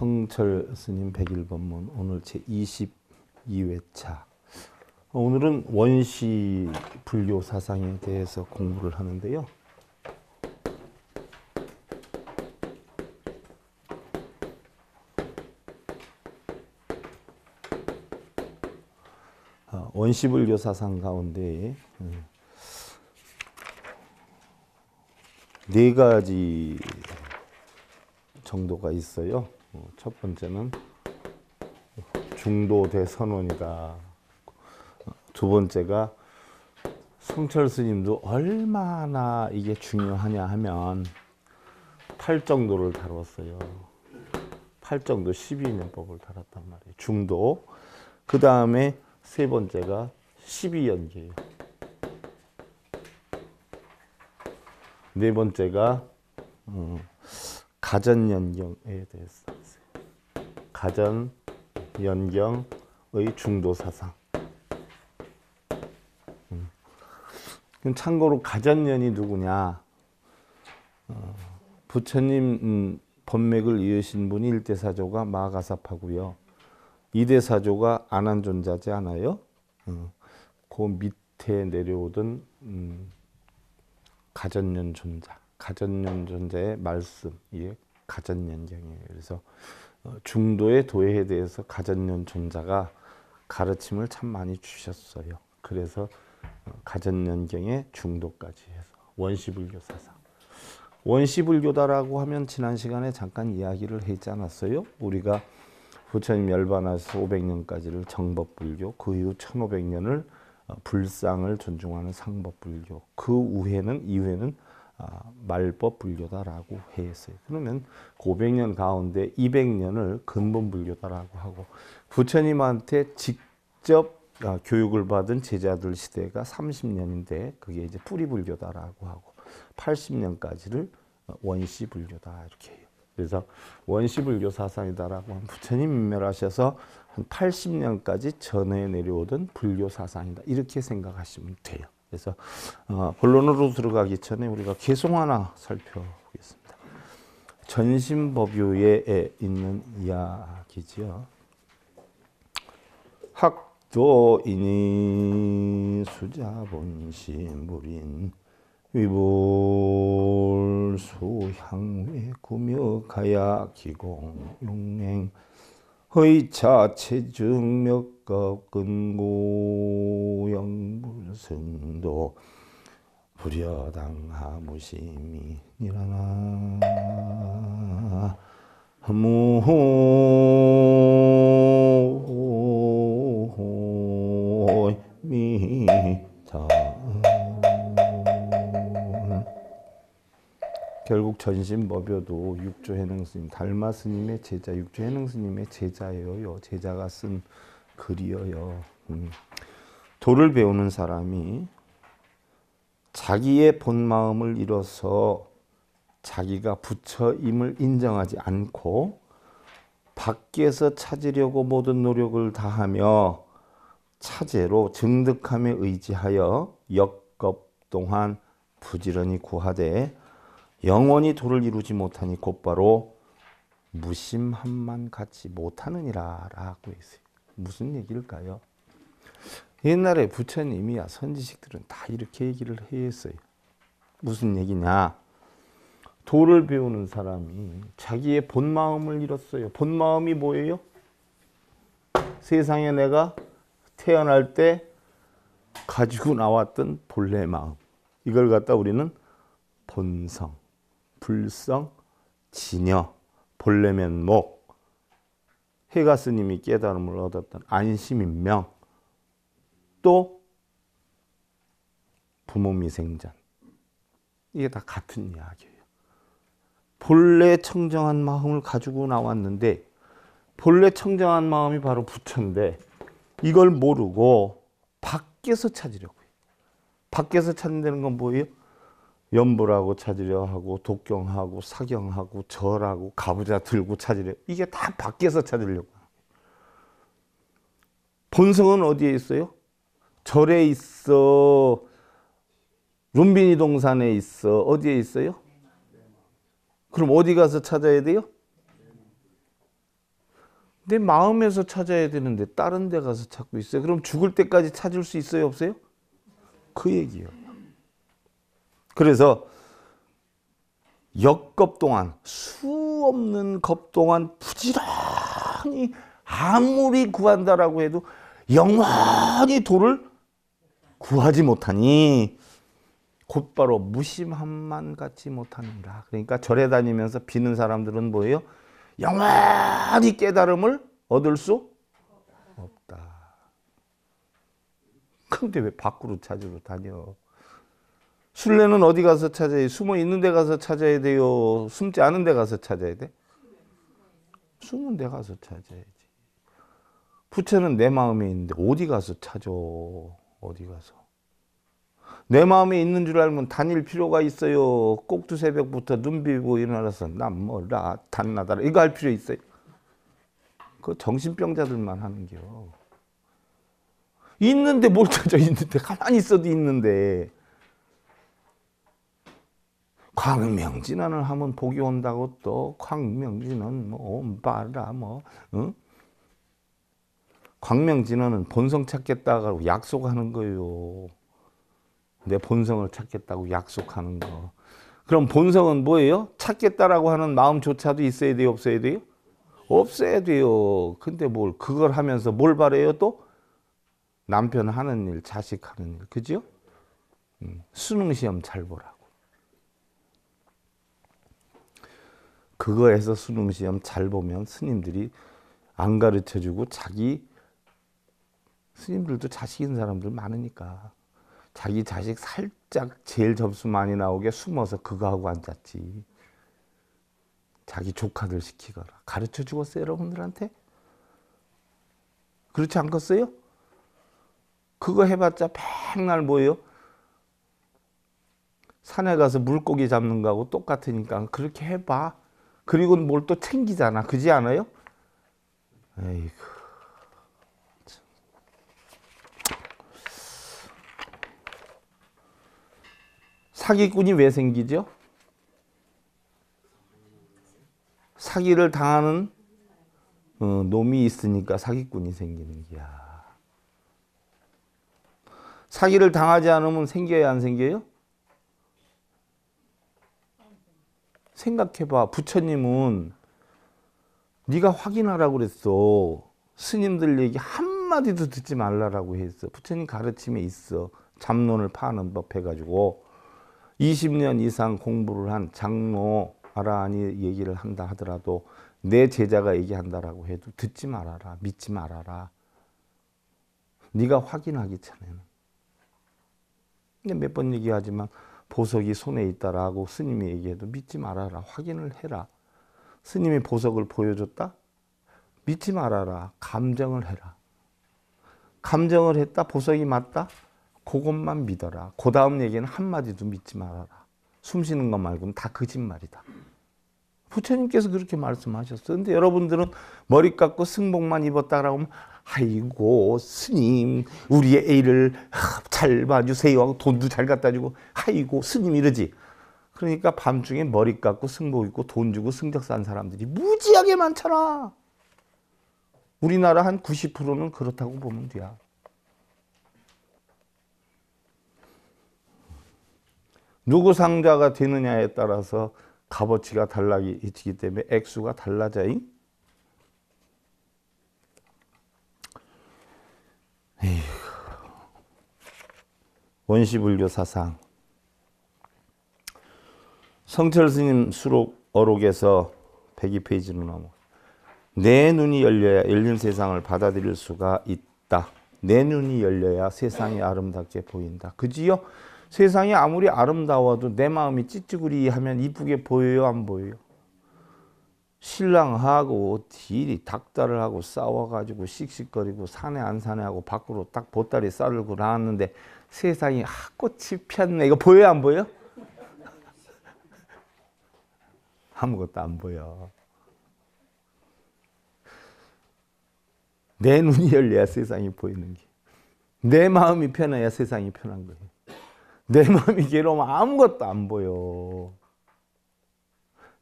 성철 스님 백일 1문 오늘 제 22회차 오늘은 원시 불교 사상에 대해서 공부를 하는데요. 아, 원시 불교 사상 가운데 음, 네 가지 정도가 있어요. 어, 첫 번째는 중도대 선원이다. 두 번째가 성철 스님도 얼마나 이게 중요하냐 하면 팔정도를 다뤘어요. 팔정도 12년법을 다뤘단 말이에요. 중도. 그 다음에 세 번째가 1 2연기네 번째가 음, 가전연경에 대해서 가전 연경의 중도 사상 음. 참고로 가전연이 누구냐 어, 부처님 음, 법맥을 이으신 분이 일대사조가 마가사파고요 이대사조가 안한존자지 않아요? 음. 그 밑에 내려오던 음, 가전연 존자 가전연 존자의 말씀 이게 가전연경이에요 그래서 어, 중도의 도예에 대해서 가전년 존자가 가르침을 참 많이 주셨어요. 그래서 어, 가전년경의 중도까지 해서 원시불교 사상. 원시불교다라고 하면 지난 시간에 잠깐 이야기를 했지 않았어요? 우리가 부처님 열반에서 500년까지를 정법불교, 그 이후 1500년을 어, 불상을 존중하는 상법불교, 그 후에는 이후에는 아, 말법 불교다라고 했어요. 그러면 500년 가운데 200년을 근본 불교다라고 하고 부처님한테 직접 아, 교육을 받은 제자들 시대가 30년인데 그게 이제 뿌리 불교다라고 하고 80년까지를 어, 원시 불교다 이렇게 해요. 그래서 원시 불교 사상이다라고 하면 부처님 임멸하셔서 한 80년까지 전해 내려오던 불교 사상이다 이렇게 생각하시면 돼요. 그래서 어, 본론으로 들어가기 전에 우리가 개송 하나 살펴보겠습니다. 전신법유에 있는 이야기지요. 학도인이 수자본신 무린 위불수향외 구묘가야 기공 용맹 의자 체증력과 근고양불성도 불여당하무심이니라나 무호 결국 전신법요도 육조 해능스님 달마 스님의 제자 육조 해능스님의 제자예요. 제자가 쓴 글이어요. 음. 도를 배우는 사람이 자기의 본 마음을 잃어서 자기가 부처임을 인정하지 않고 밖에서 찾으려고 모든 노력을 다하며 차제로 증득함에 의지하여 역겁 동안 부지런히 구하되 영원히 도를 이루지 못하니 곧바로 무심함만 갖지 못하느니라 라고 했어요. 무슨 얘기일까요? 옛날에 부처님이야 선지식들은 다 이렇게 얘기를 했어요. 무슨 얘기냐? 도를 배우는 사람이 자기의 본 마음을 잃었어요. 본 마음이 뭐예요? 세상에 내가 태어날 때 가지고 나왔던 본래 마음. 이걸 갖다 우리는 본성, 불성, 진여, 본래면 목, 해가 스님이 깨달음을 얻었던 안심인명, 또 부모미생전. 이게 다 같은 이야기예요. 본래 청정한 마음을 가지고 나왔는데 본래 청정한 마음이 바로 부처인데 이걸 모르고 밖에서 찾으려고 해요. 밖에서 찾는다는 건 뭐예요? 연불하고 찾으려 하고 독경하고 사경하고 절하고 가부좌 들고 찾으려 이게 다 밖에서 찾으려고 본성은 어디에 있어요? 절에 있어 룸비니 동산에 있어 어디에 있어요? 그럼 어디 가서 찾아야 돼요? 내 마음에서 찾아야 되는데 다른 데 가서 찾고 있어요. 그럼 죽을 때까지 찾을 수 있어요 없어요? 그 얘기예요. 그래서 역겁 동안 수 없는 겁 동안 부지런히 아무리 구한다라고 해도 영원히 도를 구하지 못하니 곧바로 무심함만 갖지 못하는라 그러니까 절에 다니면서 비는 사람들은 뭐예요? 영원히 깨달음을 얻을 수 없다. 근데 왜 밖으로 찾으러 다녀? 술래는 어디 가서 찾아야 돼? 숨어 있는 데 가서 찾아야 돼요? 숨지 않은 데 가서 찾아야 돼? 숨은 데 가서 찾아야지. 부채는 내 마음에 있는데 어디 가서 찾아? 어디 가서? 내 마음에 있는 줄 알면 다닐 필요가 있어요. 꼭두 새벽부터 눈 비고 일어나서 난 몰라 단나다라 이거 할 필요 있어요. 그 정신병자들만 하는 게요. 있는데 못 찾아 있는데 가만히 있어도 있는데 광명진언을 하면 복이 온다고 또 광명진언 뭐 온바라 뭐 응? 광명진언은 본성 찾겠다고 약속하는 거요. 내 본성을 찾겠다고 약속하는 거. 그럼 본성은 뭐예요? 찾겠다라고 하는 마음조차도 있어야 돼요? 없어야 돼요? 없어야 돼요. 근데 뭘 그걸 하면서 뭘 바래요 또? 남편 하는 일, 자식 하는 일. 그죠? 음, 수능시험 잘 보라고. 그거에서 수능 시험 잘 보면 스님들이 안 가르쳐 주고 자기 스님들도 자식인 사람들 많으니까 자기 자식 살짝 제일 점수 많이 나오게 숨어서 그거 하고 앉았지. 자기 조카들 시키거라. 가르쳐 주었어요, 여러분들한테? 그렇지 않겠어요? 그거 해봤자 백날 뭐예요? 산에 가서 물고기 잡는 거하고 똑같으니까 그렇게 해봐. 그리고 뭘 또 챙기잖아. 그지 않아요? 에이구. 사기꾼이 왜 생기죠? 사기를 당하는 어, 놈이 있으니까 사기꾼이 생기는 거야. 사기를 당하지 않으면 생겨요, 안 생겨요? 생각해봐. 부처님은 네가 확인하라고 그랬어. 스님들 얘기 한마디도 듣지 말라라고 했어. 부처님 가르침에 있어. 잡론을 파는 법 해가지고 20년 이상 공부를 한 장로 아라하니 얘기를 한다 하더라도 내 제자가 얘기한다라고 해도 듣지 말아라. 믿지 말아라. 네가 확인하기 전에는. 근데 몇 번 얘기하지만 보석이 손에 있다라고 스님이 얘기해도 믿지 말아라. 확인을 해라. 스님이 보석을 보여줬다? 믿지 말아라. 감정을 해라. 감정을 했다? 보석이 맞다? 그것만 믿어라. 그 다음 얘기는 한마디도 믿지 말아라. 숨 쉬는 것 말고는 다 거짓말이다. 부처님께서 그렇게 말씀하셨어. 요 근데 여러분들은 머리 깎고 승복만 입었다라고 하면 아이고 스님 우리의 애를 잘 봐주세요 하고 돈도 잘 갖다 주고 아이고 스님 이러지 그러니까 밤중에 머리 깎고 승복 입고 돈 주고 승적 산 사람들이 무지하게 많잖아 우리나라 한 90%는 그렇다고 보면 돼요 누구 상자가 되느냐에 따라서 값어치가 달라지기 때문에 액수가 달라져요 원시불교 사상 성철 스님 수록 어록에서 102페이지로 넘어 내 눈이 열려야 열린 세상을 받아들일 수가 있다. 내 눈이 열려야 세상이 아름답게 보인다. 그지요? 세상이 아무리 아름다워도 내 마음이 찌찌구리하면 이쁘게 보여요? 안 보여요? 신랑하고 딜이 닭다를 하고 싸워가지고 씩씩거리고 사내 안 사내하고 밖으로 딱 보따리 싸르고 나왔는데 세상이 아, 꽃이 피었네. 이거 보여요? 안 보여? 아무것도 안 보여. 내 눈이 열려야 세상이 보이는 게. 내 마음이 편해야 세상이 편한 거예요. 내 마음이 괴로우면 아무것도 안 보여.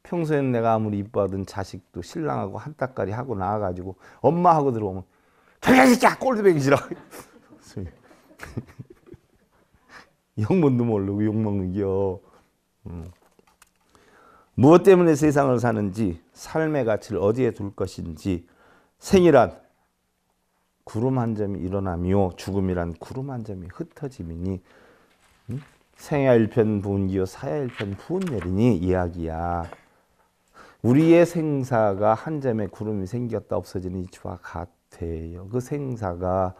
평소엔 내가 아무리 이뻐하던 자식도 신랑하고 한따까리 하고 나와가지고 엄마하고 들어오면 저기 새끼 꼴도 보기 싫어. 영문도 모르고 욕먹는겨. 음. 무엇 때문에 세상을 사는지 삶의 가치를 어디에 둘 것인지 생이란 구름 한 점이 일어나며 죽음이란 구름 한 점이 흩어짐이니 음? 생야 일편 부은기요 사야 일편 부은 내리니 이야기야. 우리의 생사가 한 점에 구름이 생겼다 없어지는 이치와 같아요. 그 생사가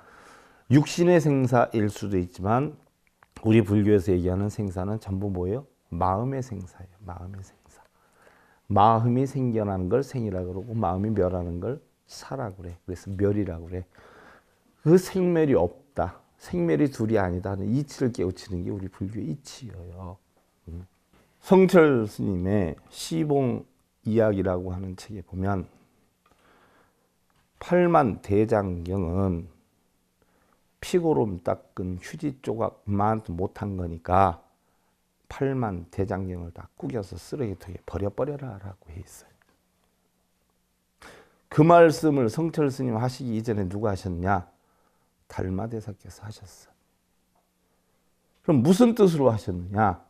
육신의 생사일 수도 있지만 우리 불교에서 얘기하는 생사는 전부 뭐예요? 마음의 생사예요. 마음의 생사. 마음이 생겨나는 걸 생이라 그러고 마음이 멸하는 걸 사라 그래. 그래서 멸이라고 그래. 그 생멸이 없다. 생멸이 둘이 아니다 하는 이치를 깨우치는 게 우리 불교의 이치예요. 음. 성철 스님의 시봉 이야기라고 하는 책에 보면 팔만 대장경은 피고름 닦은 휴지 조각만 못한 거니까 팔만 대장경을 다 구겨서 쓰레기통에 버려버려라 라고 해 있어요. 그 말씀을 성철 스님 하시기 이전에 누가 하셨냐? 달마대사께서 하셨어. 그럼 무슨 뜻으로 하셨느냐?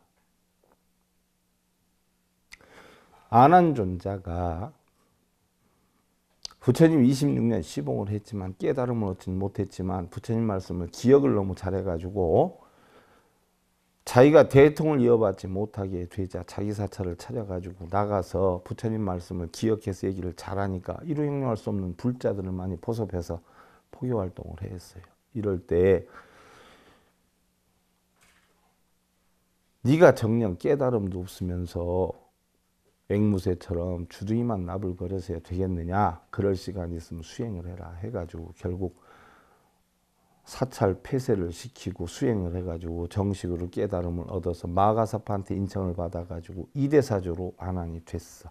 안한 존자가 부처님 26년 시봉을 했지만 깨달음을 얻진 못했지만 부처님 말씀을 기억을 너무 잘해가지고 자기가 대통을 이어받지 못하게 되자 자기 사찰을 차려가지고 나가서 부처님 말씀을 기억해서 얘기를 잘하니까 이루 행용할수 없는 불자들을 많이 포섭해서 포교 활동을 했어요. 이럴 때 네가 정녕 깨달음도 없으면서 앵무새처럼 주둥이만 나불 거려서야 되겠느냐 그럴 시간이 있으면 수행을 해라 해가지고 결국 사찰 폐쇄를 시키고 수행을 해가지고 정식으로 깨달음을 얻어서 마가사파한테 인청을 받아가지고 이대사조로 안한이 됐어.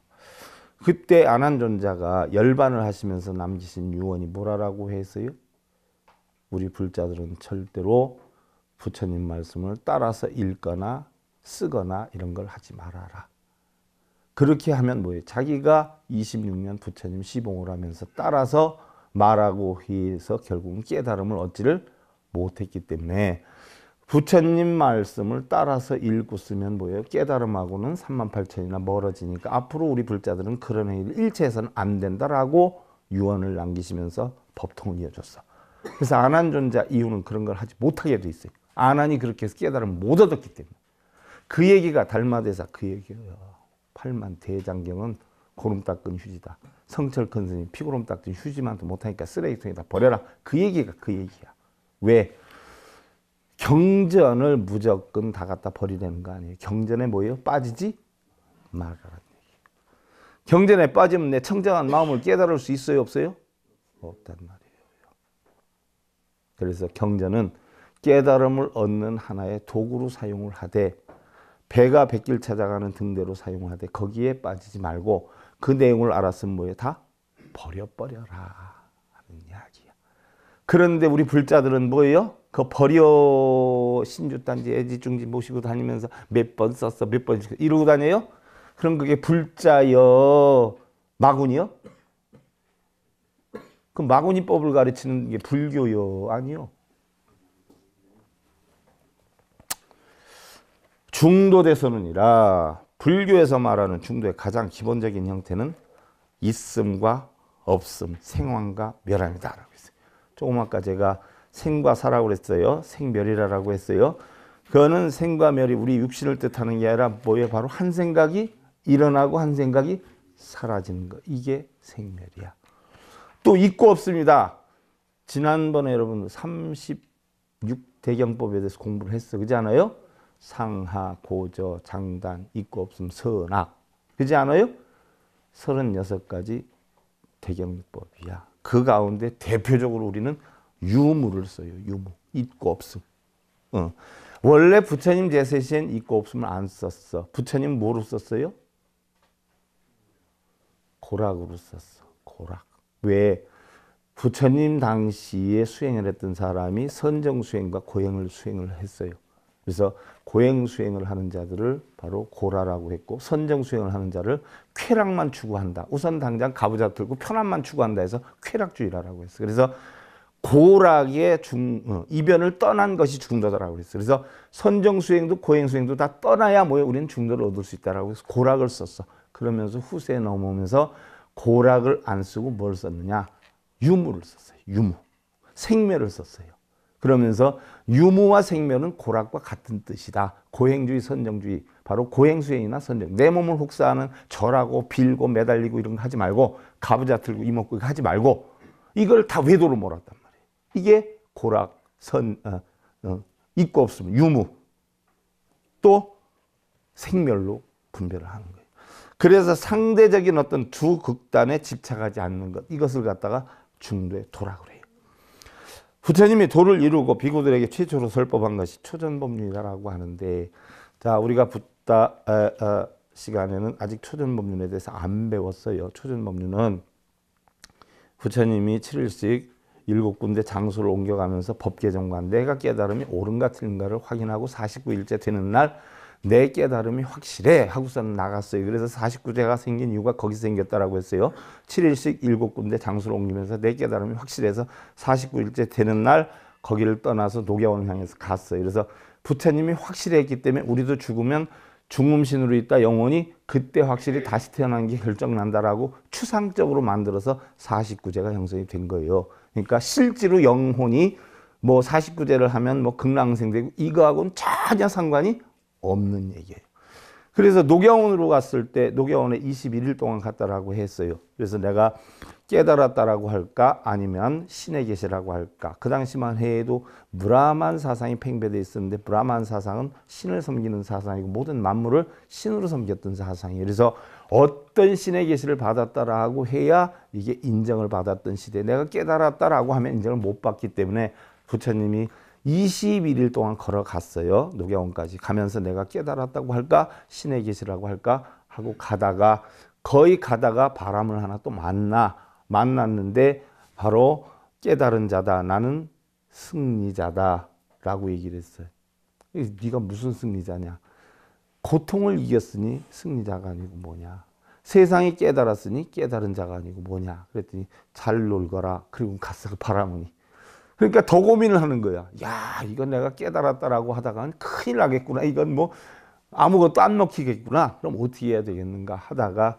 그때 안한존자가 열반을 하시면서 남기신 유언이 뭐라고 했어요? 우리 불자들은 절대로 부처님 말씀을 따라서 읽거나 쓰거나 이런 걸 하지 말아라. 그렇게 하면 뭐예요? 자기가 26년 부처님 시봉을 하면서 따라서 말하고 해서 결국은 깨달음을 얻지를 못했기 때문에 부처님 말씀을 따라서 읽고 쓰면 뭐예요? 깨달음하고는 3만 8천이나 멀어지니까 앞으로 우리 불자들은 그런 행위 일체해서는 안 된다라고 유언을 남기시면서 법통을 이어줬어. 그래서 안한존자 이후는 그런 걸 하지 못하게 돼 있어요. 안한이 그렇게 해서 깨달음을 못 얻었기 때문에. 그 얘기가 달마대사 그 얘기예요. 팔만 대장경은 고름 닦은 휴지다. 성철 큰 스님 피고름 닦은 휴지만도 못하니까 쓰레기통에다 버려라. 그 얘기가 그 얘기야. 왜? 경전을 무조건 다 갖다 버리라는 거 아니에요. 경전에 뭐예요? 빠지지 말아라. 경전에 빠지면 내 청정한 마음을 깨달을 수 있어요? 없어요? 없단 말이에요. 그래서 경전은 깨달음을 얻는 하나의 도구로 사용을 하되 배가 백길 찾아가는 등대로 사용하되 거기에 빠지지 말고 그 내용을 알았으면 뭐예요? 다 버려버려라 하는 이야기야. 그런데 우리 불자들은 뭐예요? 그 버려 신주단지 애지중지 모시고 다니면서 몇 번 썼어 몇번 이러고 다녀요? 그럼 그게 불자여 마군이요? 그럼 마군이법을 가르치는 게 불교요 아니요. 중도대선은이라 불교에서 말하는 중도의 가장 기본적인 형태는 있음과 없음, 생황과 멸함이다 라고 했어요. 조금 아까 제가 생과 사라고 했어요. 생멸이라고 했어요. 그거는 생과 멸이 우리 육신을 뜻하는 게 아니라 뭐에 바로 한 생각이 일어나고 한 생각이 사라지는 거. 이게 생멸이야. 또 있고 없습니다. 지난번에 여러분 36대경법에 대해서 공부를 했어. 그지 않아요? 상하, 고저, 장단, 있고 없음, 선악. 그지 않아요? 36가지 대경법이야. 그 가운데 대표적으로 우리는 유무를 써요. 유무. 있고 없음. 어. 원래 부처님 제세 시엔 있고 없음을 안 썼어. 부처님 뭐로 썼어요? 고락으로 썼어. 고락. 왜? 부처님 당시에 수행을 했던 사람이 선정 수행과 고행을 수행을 했어요. 그래서 고행 수행을 하는 자들을 바로 고라라고 했고 선정 수행을 하는 자를 쾌락만 추구한다. 우선 당장 가부좌 들고 편안만 추구한다 해서 쾌락주의라고 했어. 그래서 고락의 중, 어, 이변을 떠난 것이 중도다라고 그어 그래서 선정 수행도 고행 수행도 다 떠나야 뭐 우리는 중도를 얻을 수 있다라고 해서 고락을 썼어. 그러면서 후세에 넘어오면서 고락을 안 쓰고 뭘 썼느냐? 유무를 썼어요. 유무. 생멸을 썼어요. 그러면서 유무와 생명은 고락과 같은 뜻이다. 고행주의, 선정주의. 바로 고행수행이나 선정. 내 몸을 혹사하는 절하고 빌고 매달리고 이런 거 하지 말고 가부좌 틀고 이목구기 하지 말고 이걸 다 외도로 몰았단 말이에요. 이게 고락, 선, 어, 어, 있고 없음, 유무. 또 생멸로 분별을 하는 거예요. 그래서 상대적인 어떤 두 극단에 집착하지 않는 것. 이것을 갖다가 중도에 돌아 그래 부처님이 도를 이루고 비구들에게 최초로 설법한 것이 초전법률이라고 하는데 자 우리가 붓다 에, 에, 어, 시간에는 아직 초전법률에 대해서 안 배웠어요. 초전법률은 부처님이 7일씩 일곱 군데 장소를 옮겨가면서 법계정관 내가 깨달음이 옳은가 틀린가를 확인하고 49일째 되는 날내 깨달음이 확실해 하고서는 나갔어요. 그래서 49제가 생긴 이유가 거기서 생겼다라고 했어요. 7일씩 7군데 장소를 옮기면서 내 깨달음이 확실해서 49일째 되는 날 거기를 떠나서 노계원 향해서 갔어요. 그래서 부처님이 확실했기 때문에 우리도 죽으면 중음신으로 있다 영혼이 그때 확실히 다시 태어난 게 결정난다라고 추상적으로 만들어서 49제가 형성이 된 거예요. 그러니까 실제로 영혼이 뭐 49제를 하면 뭐 극랑생되고 이거하고는 전혀 상관이 없는 얘기예요. 그래서 노경원으로 갔을 때 노경원에 21일 동안 갔다라고 했어요. 그래서 내가 깨달았다라고 할까 아니면 신의 계시라고 할까 그 당시만 해도 브라만 사상이 팽배되 있었는데 브라만 사상은 신을 섬기는 사상이고 모든 만물을 신으로 섬겼던 사상이에요. 그래서 어떤 신의 계시를 받았다라고 해야 이게 인정을 받았던 시대 내가 깨달았다라고 하면 인정을 못 받기 때문에 부처님이 21일 동안 걸어갔어요. 녹야원까지 가면서 내가 깨달았다고 할까 신의 계시라고 할까 하고 가다가 거의 가다가 바람을 하나 또 만나 만났는데 바로 깨달은 자다 나는 승리자다 라고 얘기를 했어요. 네가 무슨 승리자냐 고통을 이겼으니 승리자가 아니고 뭐냐 세상이 깨달았으니 깨달은 자가 아니고 뭐냐 그랬더니 잘 놀거라 그리고 갔어 그 바람이 그러니까 더 고민을 하는 거야. 야, 이건 내가 깨달았다라고 하다가 큰일 나겠구나. 이건 뭐 아무것도 안 먹히겠구나. 그럼 어떻게 해야 되겠는가 하다가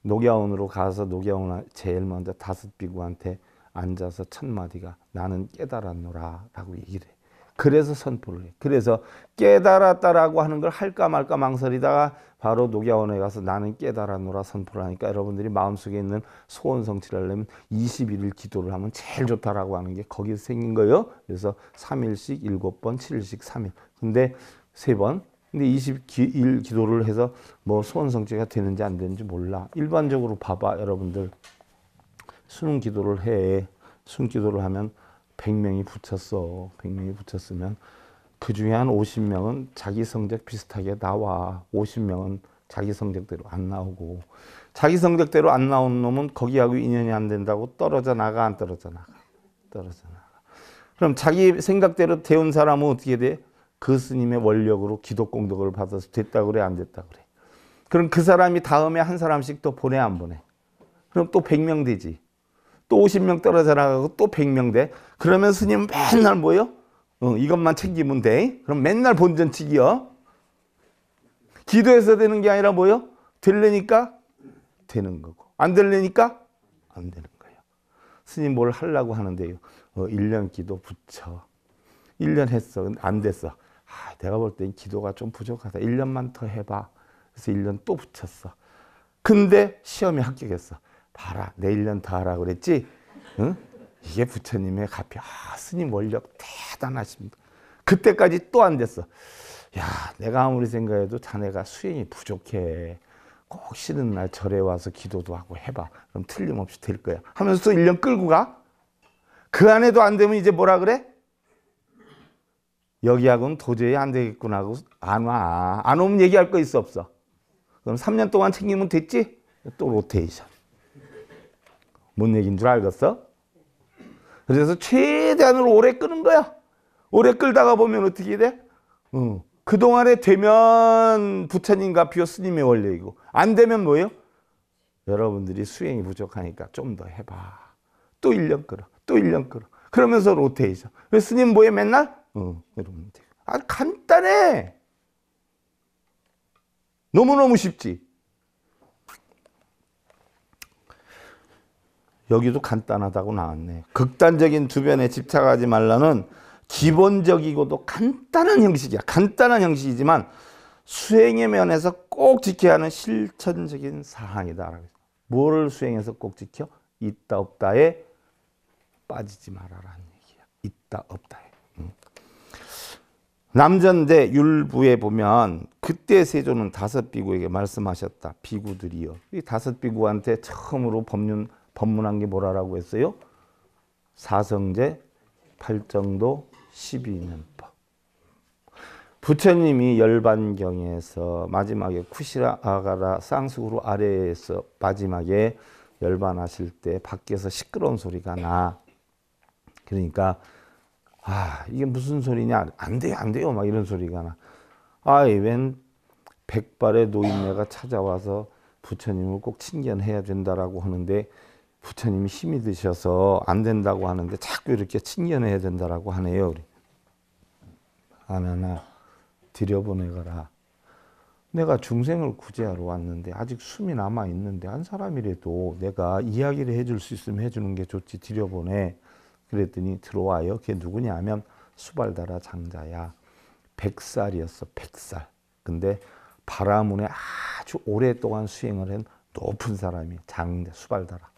녹야원으로 가서 녹야원 제일 먼저 다섯 비구한테 앉아서 첫 마디가 나는 깨달았노라 라고 얘기를 해. 그래서 선포를 해. 그래서 깨달았다라고 하는 걸 할까 말까 망설이다가 바로 녹야원에 가서 나는 깨달아노라 선포를 하니까 여러분들이 마음속에 있는 소원 성취를 하려면 21일 기도를 하면 제일 좋다라고 하는 게 거기서 생긴 거예요. 그래서 3일씩 7번, 7일씩 3일. 근데 3번. 근데 21 기도를 해서 뭐 소원 성취가 되는지 안 되는지 몰라. 일반적으로 봐봐 여러분들. 수능 기도를 해. 수능 기도를 하면 100명이 붙였어. 100명이 붙였으면 그 중에 한 50명은 자기 성적 비슷하게 나와. 50명은 자기 성적대로 안 나오고 자기 성적대로 안나온 놈은 거기하고 인연이 안 된다고 떨어져 나가 안 떨어져 나가. 떨어져 나가. 그럼 자기 생각대로 대운 사람은 어떻게 돼? 그 스님의 원력으로 기도 공덕을 받아서 됐다 그래 안 됐다 그래. 그럼 그 사람이 다음에 한 사람씩 또 보내 안 보내? 그럼 또 100명 되지. 또 50명 떨어져 나가고 또 100명 돼. 그러면 스님 맨날 뭐요? 어, 이것만 챙기면 돼. 그럼 맨날 본전치기요. 기도해서 되는 게 아니라 뭐요? 될래니까 되는 거고 안 될래니까 안 되는 거예요. 스님 뭘 하려고 하는데요. 어, 1년 기도 붙여. 1년 했어. 안 됐어. 아, 내가 볼 땐 기도가 좀 부족하다. 1년만 더 해봐. 그래서 1년 또 붙였어. 근데 시험에 합격했어. 봐라 내일년더 하라 그랬지 응? 이게 부처님의 가피 아 스님 원력 대단하십니다 그때까지 또 안 됐어 야 내가 아무리 생각해도 자네가 수행이 부족해 꼭 싫은 날 절에 와서 기도도 하고 해봐 그럼 틀림없이 될 거야 하면서 또 1년 끌고 가그 안에도 안 되면 이제 뭐라 그래? 여기하고는 도저히 안 되겠구나 하고 안 와. 안 오면 얘기할 거 있어 없어? 그럼 3년 동안 챙기면 됐지? 또 로테이션. 뭔 얘기인 줄 알겠어? 그래서 최대한으 오래 끄는 거야. 오래 끌다가 보면 어떻게 돼? 어. 그동안에 되면 부처님과 비어 스님의 원리이고 안 되면 뭐예요? 여러분들이 수행이 부족하니까 좀 더 해봐. 또 1년 끌어. 또 1년 끌어. 그러면서 로테이션. 왜 스님 뭐해 맨날? 어, 여러분들. 아, 간단해. 너무너무 쉽지. 여기도 간단하다고 나왔네. 극단적인 주변에 집착하지 말라는 기본적이고도 간단한 형식이야. 간단한 형식이지만 수행의 면에서 꼭 지켜야 하는 실천적인 사항이다. 뭐를 수행해서 꼭 지켜? 있다 없다에 빠지지 말아라는 얘기야. 있다 없다에. 남전대 율부에 보면 그때 세조는 다섯 비구에게 말씀하셨다. 비구들이여. 이 다섯 비구한테 처음으로 법륜 법문한 게 뭐라고 했어요? 사성제, 팔정도, 1 2인법 부처님이 열반경에서 마지막에 쿠시라아가라 쌍수구로 아래에서 마지막에 열반하실 때 밖에서 시끄러운 소리가 나. 그러니까 아 이게 무슨 소리냐 안 돼요 안 돼요 막 이런 소리가 나. 아웬 백발의 노인네가 찾아와서 부처님을 꼭 친견해야 된다라고 하는데 부처님이 힘이 드셔서 안 된다고 하는데 자꾸 이렇게 챙겨내야 된다라고 하네요. 우리. 아나나 들여보내거라. 내가 중생을 구제하러 왔는데 아직 숨이 남아 있는데 한 사람이라도 내가 이야기를 해줄 수 있으면 해주는 게 좋지 들여보내. 그랬더니 들어와요. 그게 누구냐면 수발다라 장자야. 백살이었어. 백살. 근데 바라문에 아주 오랫동안 수행을 한 높은 사람이 장자 수발다라.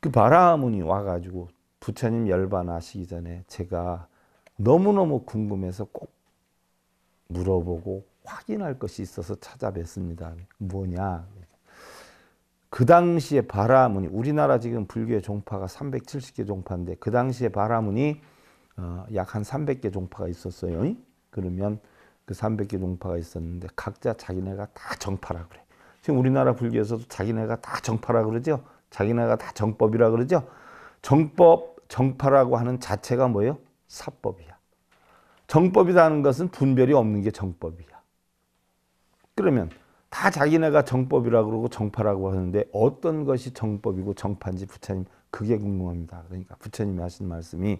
그 바라문이 와가지고 부처님 열반하시기 전에 제가 너무너무 궁금해서 꼭 물어보고 확인할 것이 있어서 찾아뵀습니다. 뭐냐? 그 당시에 바라문이 우리나라 지금 불교의 종파가 370개 종파인데 그 당시에 바라문이 어, 약한 300개 종파가 있었어요. 그러면 그 300개 종파가 있었는데 각자 자기네가 다 정파라 그래. 지금 우리나라 불교에서도 자기네가 다 정파라 그러죠. 자기네가 다 정법이라 그러죠. 정법, 정파라고 하는 자체가 뭐예요? 사법이야. 정법이라는 것은 분별이 없는 게 정법이야. 그러면 다 자기네가 정법이라 그러고 정파라고 하는데 어떤 것이 정법이고 정파인지 부처님 그게 궁금합니다. 그러니까 부처님이 하신 말씀이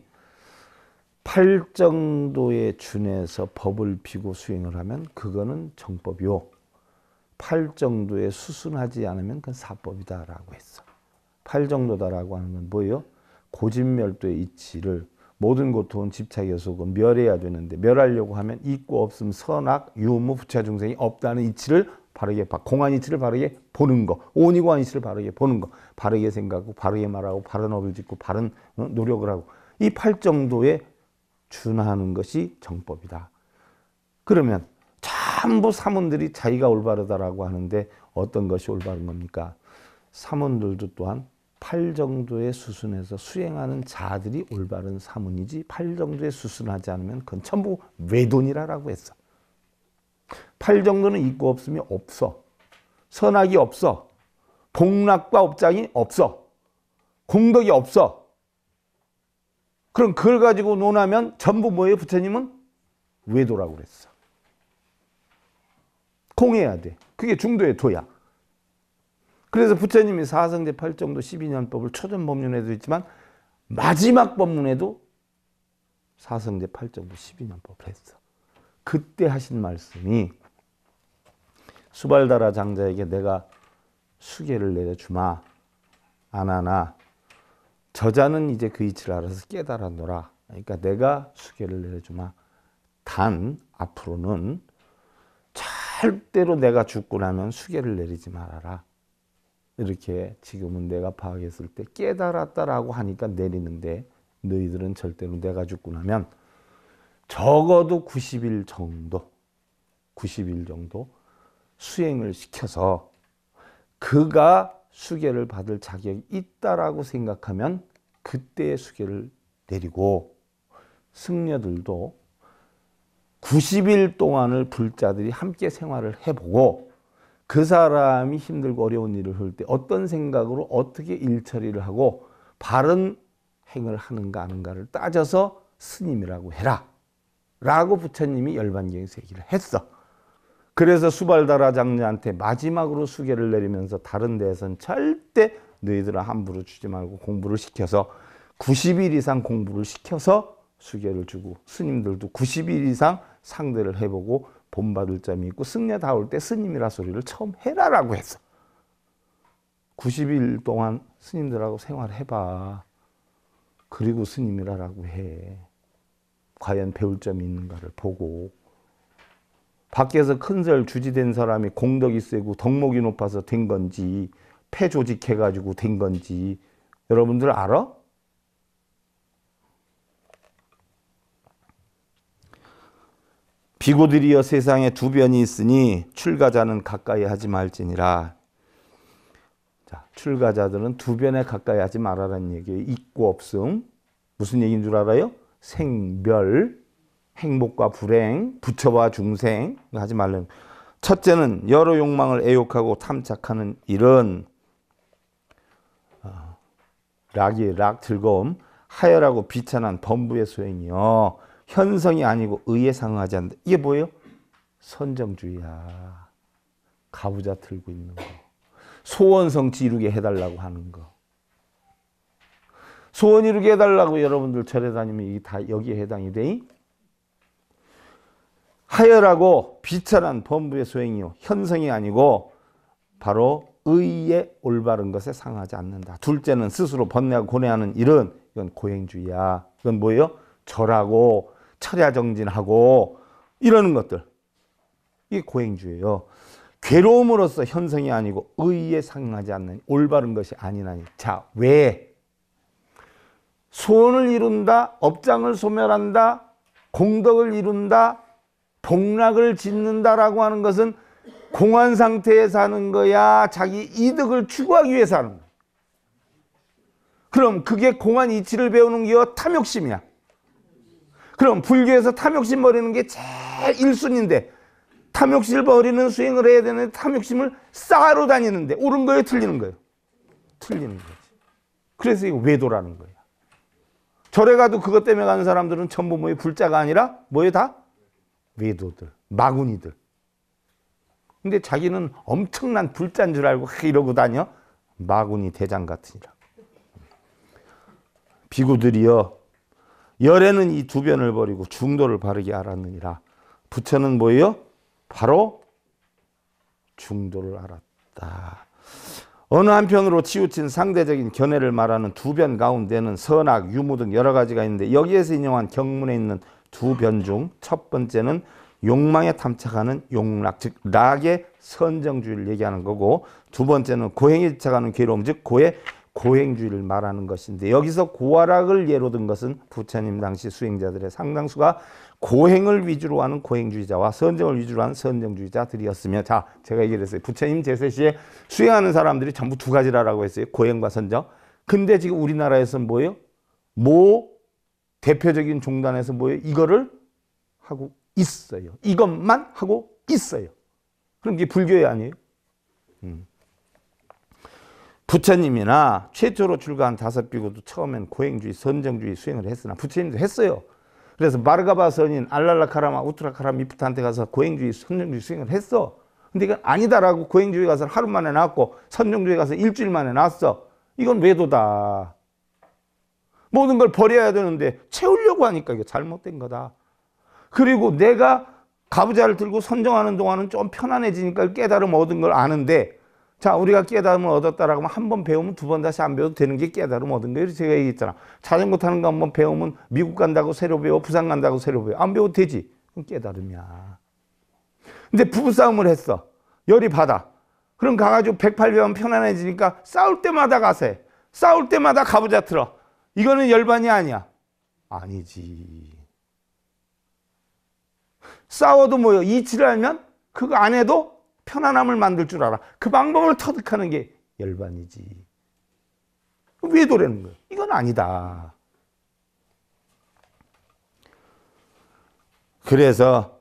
팔정도의 준에서 법을 피고 수행을 하면 그거는 정법이요. 팔정도에 수순하지 않으면 그건 사법이다라고 했어. 8 정도다라고 하는 건 뭐예요? 고진멸도의 이치를 모든 고통은 집착이어 속 멸해야 되는데 멸하려고 하면 있고 없음 선악 유무 부차 중생이 없다는 이치를 바르게 공안 이치를 바르게 보는 거 온이고안 이치를 바르게 보는 거 바르게 생각하고 바르게 말하고 바른 업을 짓고 바른 어, 노력을 하고 이 팔 정도에 준하는 것이 정법이다. 그러면 전부 사문들이 자기가 올바르다라고 하는데 어떤 것이 올바른 겁니까? 사문들도 또한 8 정도의 수순에서 수행하는 자들이 올바른 사문이지 8 정도의 수순하지 않으면 그건 전부 외돈이라고 했어. 8 정도는 있고 없으면 없어. 선악이 없어. 복락과 업장이 없어. 공덕이 없어. 그럼 그걸 가지고 논하면 전부 뭐예요? 부처님은 외도라고 그랬어. 공해야 돼. 그게 중도의 도야. 그래서 부처님이 사성제 8정도 12년법을 초전 법륜에도 있지만 마지막 법문에도 사성제 8정도 12년법을 했어. 그때 하신 말씀이 수발다라 장자에게 내가 수계를 내려주마. 아나나 저자는 이제 그 이치를 알아서 깨달았노라. 그러니까 내가 수계를 내려주마. 단 앞으로는 절대로 내가 죽고 나면 수계를 내리지 말아라. 이렇게 지금은 내가 파악했을 때 깨달았다라고 하니까 내리는데 너희들은 절대로 내가 죽고 나면 적어도 90일 정도 90일 정도 수행을 시켜서 그가 수계를 받을 자격이 있다라고 생각하면 그때 수계를 내리고 승려들도 90일 동안을 불자들이 함께 생활을 해보고 그 사람이 힘들고 어려운 일을 할 때 어떤 생각으로 어떻게 일처리를 하고 바른 행을 하는가 하는가를 따져서 스님이라고 해라. 라고 부처님이 열반경에서 얘기를 했어. 그래서 수발다라 장녀한테 마지막으로 수계를 내리면서 다른 데에선 절대 너희들아 함부로 주지 말고 공부를 시켜서 90일 이상 공부를 시켜서 수계를 주고 스님들도 90일 이상 상대를 해보고 본받을 점이 있고 승려다올 때 스님이라 소리를 처음 해라라고 했어. 90일 동안 스님들하고 생활해봐. 그리고 스님이라라고 해. 과연 배울 점이 있는가를 보고. 밖에서 큰절 주지된 사람이 공덕이 세고 덕목이 높아서 된 건지 폐조직해가지고 된 건지 여러분들 알아? 비고들이여 세상에 두 변이 있으니 출가자는 가까이 하지 말지니라. 자, 출가자들은 두 변에 가까이 하지 말아라는 얘기예요. 있고 없음. 무슨 얘기인 줄 알아요? 생별, 행복과 불행, 부처와 중생 하지 말라는. 첫째는 여러 욕망을 애욕하고 탐착하는 일은 어, 락이 락 즐거움, 하열하고 비천한 범부의 소행이요. 현성이 아니고 의에 상응하지 않는다. 이게 뭐예요? 선정주의야. 가부좌 틀고 있는 거. 소원성취 이게 해달라고 하는 거. 소원 이루게 해달라고 여러분들 절에 다니면 이게 다 여기에 해당이 돼. 하열하고 비천한 범부의 소행이요. 현성이 아니고 바로 의의 올바른 것에 상하지 않는다. 둘째는 스스로 번뇌하고 고뇌하는 일은 이건 고행주의야. 이건 뭐예요? 절하고 철야정진하고 이러는 것들. 이게 고행주예요. 괴로움으로써 현성이 아니고 의에 상응하지 않는 올바른 것이 아니나니. 자, 왜? 소원을 이룬다, 업장을 소멸한다, 공덕을 이룬다, 복락을 짓는다라고 하는 것은 공안 상태에 사는 거야, 자기 이득을 추구하기 위해서 하는 거야. 그럼 그게 공안 이치를 배우는 게요, 탐욕심이야. 그럼 불교에서 탐욕심 버리는 게 제일 일순인데 탐욕심을 버리는 수행을 해야 되는데 탐욕심을 쌓아로 다니는데 옳은 거예요? 틀리는 거예요? 틀리는 거지. 그래서 이거 외도라는 거예요. 절에 가도 그것 때문에 가는 사람들은 전부 뭐에 불자가 아니라 뭐에 다? 외도들, 마군이들. 근데 자기는 엄청난 불자인 줄 알고 이러고 다녀. 마군이 대장 같으니라. 비구들이여 열애는 이 두 변을 버리고 중도를 바르게 알았느니라. 부처는 뭐예요? 바로 중도를 알았다. 어느 한편으로 치우친 상대적인 견해를 말하는 두 변 가운데는 선악, 유무 등 여러 가지가 있는데 여기에서 인용한 경문에 있는 두 변 중 첫 번째는 욕망에 탐착하는 욕락, 즉 낙의 선정주의를 얘기하는 거고 두 번째는 고행에 집착하는 괴로움, 즉 고의 고행주의를 말하는 것인데 여기서 고아락을 예로 든 것은 부처님 당시 수행자들의 상당수가 고행을 위주로 하는 고행주의자와 선정을 위주로 하는 선정주의자들이었으며 자 제가 얘기를 했어요. 부처님 제세 시에 수행하는 사람들이 전부 두 가지라고 했어요. 고행과 선정. 근데 지금 우리나라에서는 뭐예요? 모 대표적인 종단에서 뭐예요? 이거를 하고 있어요. 이것만 하고 있어요. 그럼 이게 불교의 아니에요? 음. 부처님이나 최초로 출가한 다섯 비구도 처음엔 고행주의, 선정주의 수행을 했으나 부처님도 했어요. 그래서 마르가바 선인 알랄라카라마 우트라카라마 이프트한테 가서 고행주의, 선정주의 수행을 했어. 근데 이건 아니다라고 고행주의 가서 하루 만에 나왔고 선정주의 가서 일주일 만에 나왔어. 이건 외도다. 모든 걸 버려야 되는데 채우려고 하니까 이게 잘못된 거다. 그리고 내가 가부자를 들고 선정하는 동안은 좀 편안해지니까 깨달음 얻은 걸 아는데 자, 우리가 깨달음을 얻었다라고 하면 한 번 배우면 두 번 다시 안 배워도 되는 게 깨달음 얻은 거예요. 제가 얘기했잖아. 자전거 타는 거 한 번 배우면 미국 간다고 새로 배워, 부산 간다고 새로 배워. 안 배워도 되지. 그럼 깨달음이야. 근데 부부싸움을 했어. 열이 받아. 그럼 가가지고 108배면 편안해지니까 싸울 때마다 가세. 싸울 때마다 가보자 틀어. 이거는 열반이 아니야. 아니지. 싸워도 뭐요? 이치를 알면? 그거 안 해도 편안함을 만들 줄 알아. 그 방법을 터득하는 게 열반이지. 왜 도래는 거야? 이건 아니다. 그래서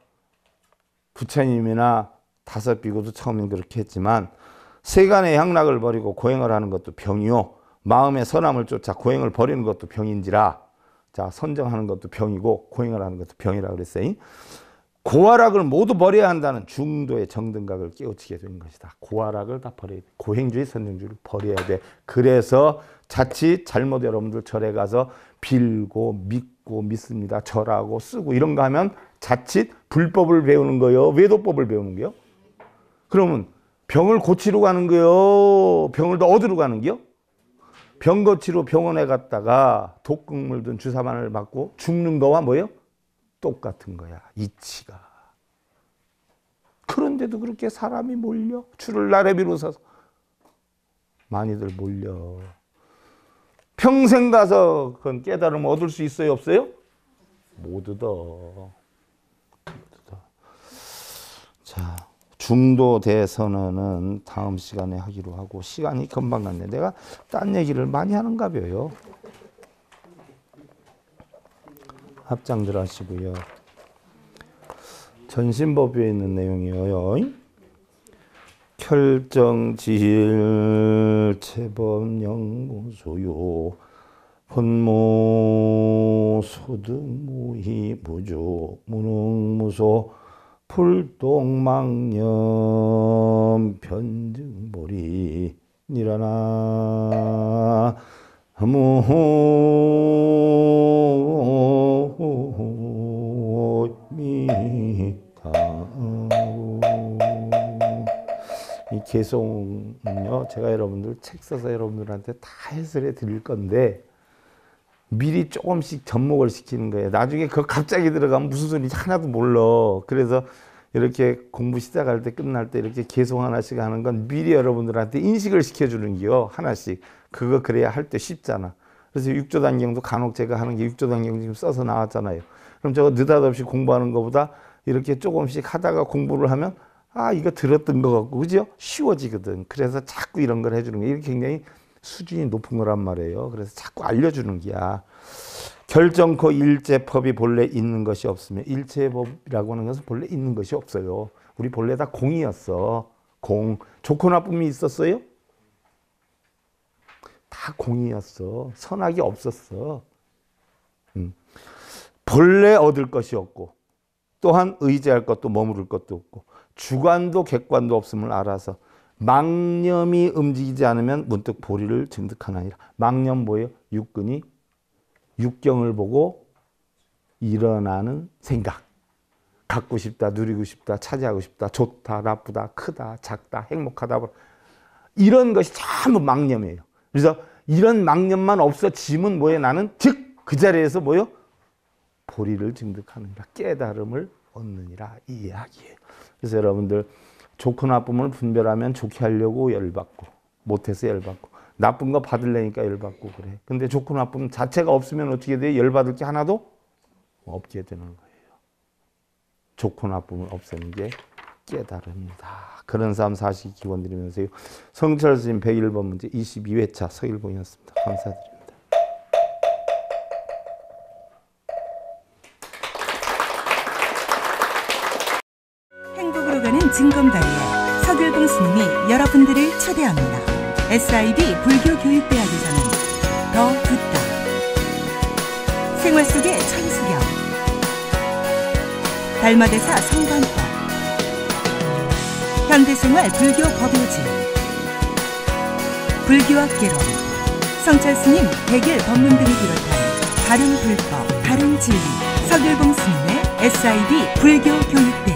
부처님이나 다섯 비구도 처음엔 그렇게 했지만 세간의 향락을 버리고 고행을 하는 것도 병이요 마음의 선함을 쫓아 고행을 버리는 것도 병인지라 자 선정하는 것도 병이고 고행을 하는 것도 병이라 그랬어요. 고하락을 모두 버려야 한다는 중도의 정등각을 깨우치게 된 것이다. 고하락을 다 버려야 돼. 고행주의 선행주의를 버려야 돼. 그래서 자칫 잘못 여러분들 절에 가서 빌고 믿고 믿습니다. 절하고 쓰고 이런 거 하면 자칫 불법을 배우는 거요. 외도법을 배우는 거요. 그러면 병을 고치러 가는 거요. 병을 더 얻으러 가는 거요. 병 거치러 병원에 갔다가 독극물 든 주사만을 맞고 죽는 거와 뭐요? 똑같은 거야. 이치가. 그런데도 그렇게 사람이 몰려. 주를 나래 비로소서. 많이들 몰려. 평생 가서 그건 깨달음 얻을 수 있어요? 없어요? 못 얻어. 자, 중도 대선언은 다음 시간에 하기로 하고 시간이 금방 갔네. 내가 딴 얘기를 많이 하는가 봐요. 합장들 하시고요. 전신법에 있는 내용이에요. 결정지일 체범영무소요 본무소득무희무조 무능무소 풀동망념 변증보리 니라나 무호 호미타오 이 개송은요 제가 여러분들 책 써서 여러분들한테 다 해설해 드릴 건데 미리 조금씩 접목을 시키는 거예요 나중에 그 갑자기 들어가면 무슨 소리인지 하나도 몰라 그래서 이렇게 공부 시작할 때 끝날 때 이렇게 개송 하나씩 하는 건 미리 여러분들한테 인식을 시켜주는 게요 하나씩 그거 그래야 할 때 쉽잖아 그래서 6조 단경도 간혹 제가 하는 게 6조 단경 지금 써서 나왔잖아요. 그럼 저거 느닷없이 공부하는 것보다 이렇게 조금씩 하다가 공부를 하면 아 이거 들었던 것 같고 그죠? 쉬워지거든. 그래서 자꾸 이런 걸 해주는 게 이게 굉장히 수준이 높은 거란 말이에요. 그래서 자꾸 알려주는 게야. 결정코 일제법이 본래 있는 것이 없으면 일제법이라고 하는 것은 본래 있는 것이 없어요. 우리 본래 다 공이었어. 공. 좋고 나쁨이 있었어요? 다 공이었어. 선악이 없었어. 음. 본래 얻을 것이 없고 또한 의지할 것도 머무를 것도 없고 주관도 객관도 없음을 알아서 망념이 움직이지 않으면 문득 보리를 증득하나니라. 망념 뭐예요? 육근이 육경을 보고 일어나는 생각. 갖고 싶다, 누리고 싶다, 차지하고 싶다, 좋다, 나쁘다, 크다, 작다, 행복하다. 뭐. 이런 것이 전부 망념이에요. 그래서 이런 망념만 없어짐은 뭐예요? 나는 즉 그 자리에서 뭐요? 보리를 증득하느니라 깨달음을 얻느니라 이 이야기예요. 그래서 여러분들 좋고 나쁨을 분별하면 좋게 하려고 열받고 못해서 열받고 나쁜 거 받으려니까 열받고 그래. 근데 좋고 나쁨 자체가 없으면 어떻게 돼? 열받을 게 하나도 없게 되는 거예요. 좋고 나쁨을 없애는 게 깨달음이다. 그런 삶 사시 기원 드리면서요. 성철 스님 101번 문제 22회차 서일봉이었습니다. 감사드립니다. SIB 불교교육대학에서 더 듣다. 생활 속의 천수경. 달마대사 성 현대생활 불교 법요지 불교학개론 성철스님 백일 법문 등을 비롯한 바른 불법, 바른 진리 서길봉 스님의 s i d 불교 교육대